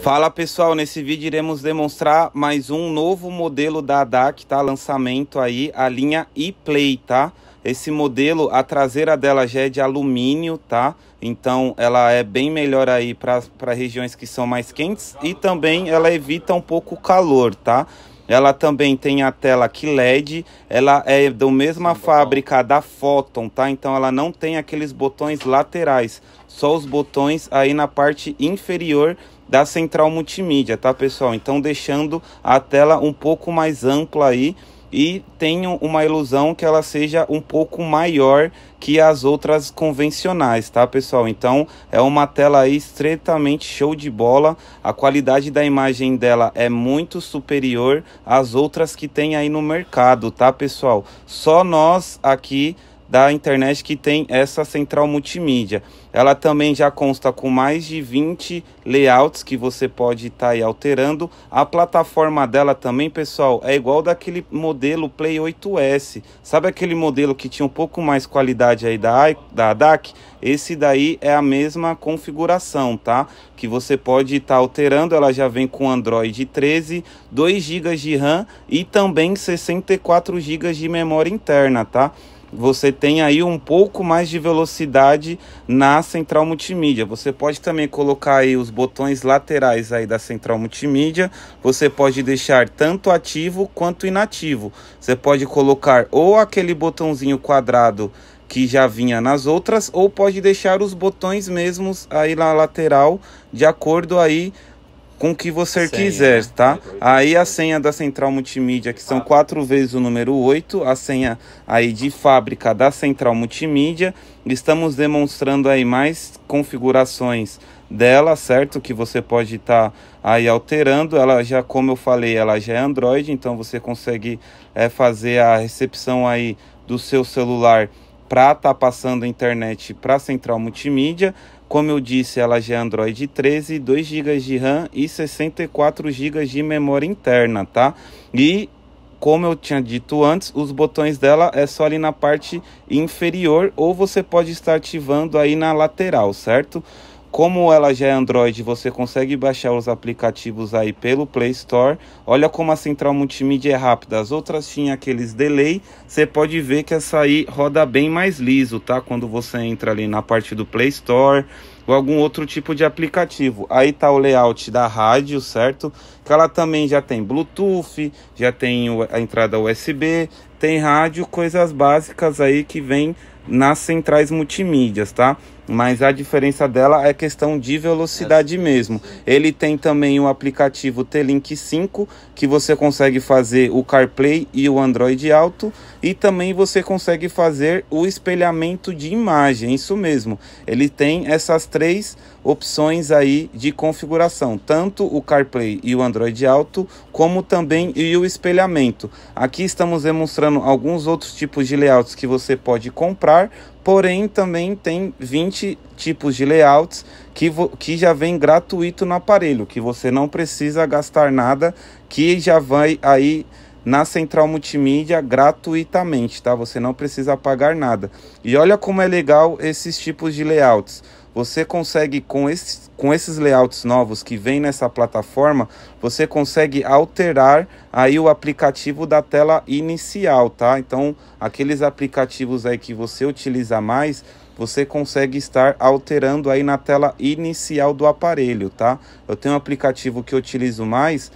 Fala pessoal, nesse vídeo iremos demonstrar mais um novo modelo da ADAC, tá? Lançamento aí, a linha E-Play, tá? Esse modelo, a traseira dela já é de alumínio, tá? Então ela é bem melhor aí para regiões que são mais quentes e também ela evita um pouco o calor, tá? Ela também tem a tela que LED, ela é da mesma fábrica da Photon, tá? Então ela não tem aqueles botões laterais, só os botões aí na parte inferior da central multimídia, tá pessoal? Então deixando a tela um pouco mais ampla aí e tenho uma ilusão que ela seja um pouco maior que as outras convencionais, tá pessoal? Então é uma tela aí estreitamente show de bola, a qualidade da imagem dela é muito superior às outras que tem aí no mercado, tá pessoal? Só nós aqui da internet que tem essa central multimídia. Ela também já consta com mais de 20 layouts que você pode estar tá alterando. A plataforma dela também, pessoal, é igual daquele modelo Play 8S. Sabe aquele modelo que tinha um pouco mais qualidade aí da, da DAC? Esse daí é a mesma configuração, tá? Que você pode estar tá alterando. Ela já vem com Android 13, 2 GB de RAM e também 64 GB de memória interna, tá? você tem aí um pouco mais de velocidade na central multimídia. Você pode também colocar aí os botões laterais aí da central multimídia. Você pode deixar tanto ativo quanto inativo. Você pode colocar ou aquele botãozinho quadrado que já vinha nas outras ou pode deixar os botões mesmos aí na lateral de acordo aí com o que você senha. quiser, tá? Aí a senha da central multimídia, que são quatro vezes o número 8, a senha aí de fábrica da central multimídia. Estamos demonstrando aí mais configurações dela, certo? Que você pode estar tá aí alterando. Ela já, como eu falei, ela já é Android, então você consegue é, fazer a recepção aí do seu celular para estar tá passando a internet para a central multimídia. Como eu disse, ela já é Android 13, 2 GB de RAM e 64 GB de memória interna, tá? E como eu tinha dito antes, os botões dela é só ali na parte inferior ou você pode estar ativando aí na lateral, certo? Como ela já é Android, você consegue baixar os aplicativos aí pelo Play Store. Olha como a central multimídia é rápida. As outras tinham aqueles delay. Você pode ver que essa aí roda bem mais liso, tá? Quando você entra ali na parte do Play Store ou algum outro tipo de aplicativo. Aí tá o layout da rádio, certo? Que ela também já tem Bluetooth, já tem a entrada USB, tem rádio, coisas básicas aí que vem nas centrais multimídias, tá? Mas a diferença dela é questão de velocidade mesmo. Ele tem também o aplicativo T-Link 5, que você consegue fazer o CarPlay e o Android Auto, e também você consegue fazer o espelhamento de imagem, isso mesmo. Ele tem essas três opções aí de configuração, tanto o CarPlay e o Android Auto, como também e o espelhamento. Aqui estamos demonstrando alguns outros tipos de layouts que você pode comprar comprar, porém também tem 20 tipos de layouts que, que já vem gratuito no aparelho, que você não precisa gastar nada, que já vai aí na central multimídia gratuitamente, tá? Você não precisa pagar nada. E olha como é legal esses tipos de layouts. Você consegue com, esses com esses layouts novos que vem nessa plataforma, você consegue alterar aí o aplicativo da tela inicial, tá? Então, aqueles aplicativos aí que você utiliza mais, você consegue estar alterando aí na tela inicial do aparelho, tá? Eu tenho um aplicativo que eu utilizo mais,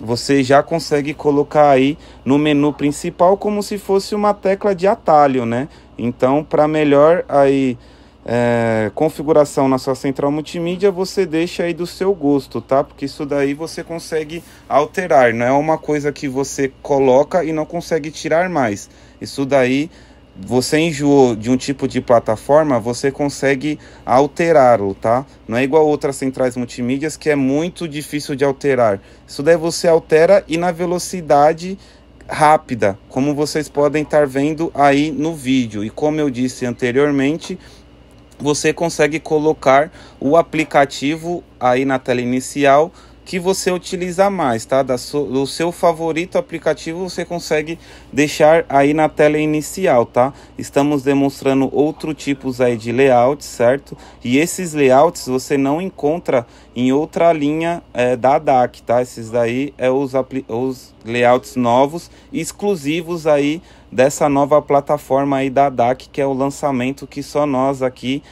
você já consegue colocar aí no menu principal como se fosse uma tecla de atalho, né? Então, para melhor aí é, configuração na sua central multimídia, você deixa aí do seu gosto, tá? Porque isso daí você consegue alterar, não é uma coisa que você coloca e não consegue tirar mais. Isso daí você enjoou de um tipo de plataforma, você consegue alterá-lo, tá? Não é igual outras centrais multimídias que é muito difícil de alterar. Isso daí você altera e na velocidade rápida, como vocês podem estar vendo aí no vídeo. E como eu disse anteriormente, você consegue colocar o aplicativo aí na tela inicial que você utiliza mais, tá? Da so, do seu favorito aplicativo você consegue deixar aí na tela inicial, tá? Estamos demonstrando outro tipos aí de layouts, certo? E esses layouts você não encontra em outra linha é, da DAC, tá? Esses daí é os, os layouts novos, exclusivos aí dessa nova plataforma aí da DAC, que é o lançamento que só nós aqui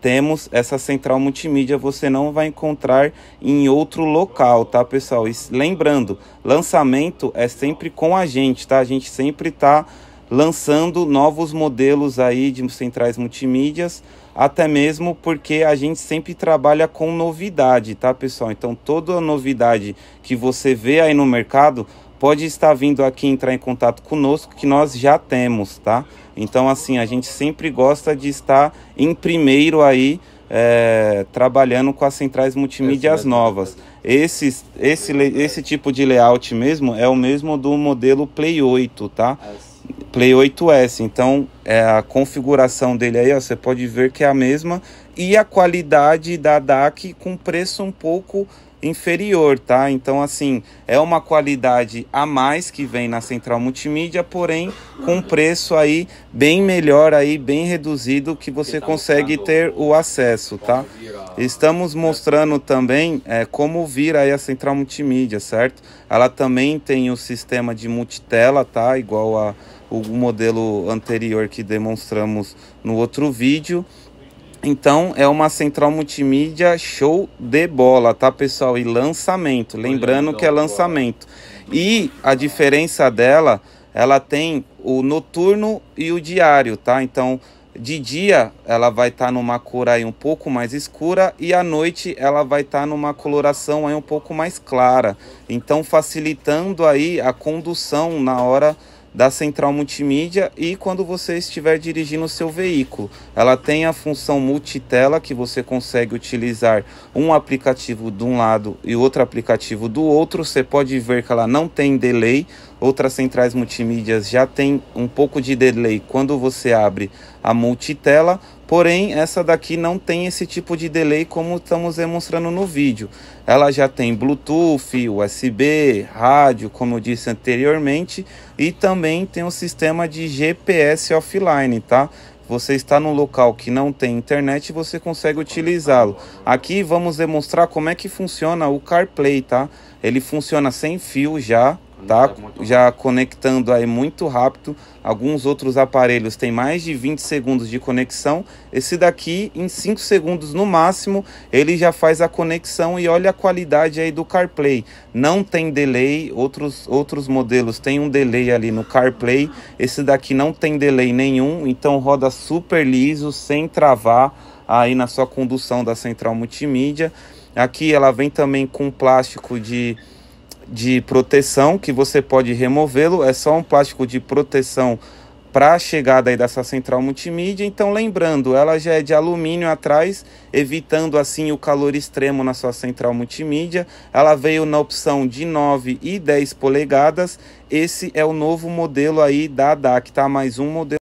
temos essa central multimídia, você não vai encontrar em outro local, tá, pessoal? E lembrando, lançamento é sempre com a gente, tá? A gente sempre tá lançando novos modelos aí de centrais multimídias, até mesmo porque a gente sempre trabalha com novidade, tá, pessoal? Então, toda novidade que você vê aí no mercado, pode estar vindo aqui entrar em contato conosco, que nós já temos, tá? Então, assim, a gente sempre gosta de estar em primeiro aí, é, trabalhando com as centrais multimídias é esse novas. Esse, esse, esse tipo de layout mesmo é o mesmo do modelo Play 8, tá? Ah, Play 8S. Então, é, a configuração dele aí, ó, você pode ver que é a mesma. E a qualidade da DAC com preço um pouco inferior, tá? Então, assim, é uma qualidade a mais que vem na central multimídia, porém com preço aí bem melhor, aí bem reduzido, que você tá consegue ter o acesso, tá? Estamos é. mostrando também é, como vir aí a central multimídia, certo? Ela também tem o sistema de multitela, tá? Igual a o modelo anterior que demonstramos no outro vídeo então é uma central multimídia show de bola, tá pessoal? E lançamento, lembrando que é lançamento. E a diferença dela, ela tem o noturno e o diário, tá? Então de dia ela vai estar tá numa cor aí um pouco mais escura e à noite ela vai estar tá numa coloração aí um pouco mais clara. Então facilitando aí a condução na hora da central multimídia e quando você estiver dirigindo o seu veículo. Ela tem a função multitela que você consegue utilizar um aplicativo de um lado e outro aplicativo do outro. Você pode ver que ela não tem delay. Outras centrais multimídias já tem um pouco de delay quando você abre a multitela, porém essa daqui não tem esse tipo de delay como estamos demonstrando no vídeo. Ela já tem Bluetooth, USB, rádio, como eu disse anteriormente, e também tem um sistema de GPS offline, tá? você está num local que não tem internet, você consegue utilizá-lo. Aqui vamos demonstrar como é que funciona o CarPlay, tá? Ele funciona sem fio já, tá é já conectando aí muito rápido. Alguns outros aparelhos têm mais de 20 segundos de conexão. Esse daqui, em 5 segundos no máximo, ele já faz a conexão e olha a qualidade aí do CarPlay. Não tem delay, outros, outros modelos têm um delay ali no CarPlay. Esse daqui não tem delay nenhum, então roda super liso, sem travar aí na sua condução da central multimídia. Aqui ela vem também com plástico de de proteção que você pode removê-lo, é só um plástico de proteção para a chegada aí dessa central multimídia. Então, lembrando, ela já é de alumínio atrás, evitando assim o calor extremo na sua central multimídia. Ela veio na opção de 9 e 10 polegadas. Esse é o novo modelo aí da DAC, tá? Mais um modelo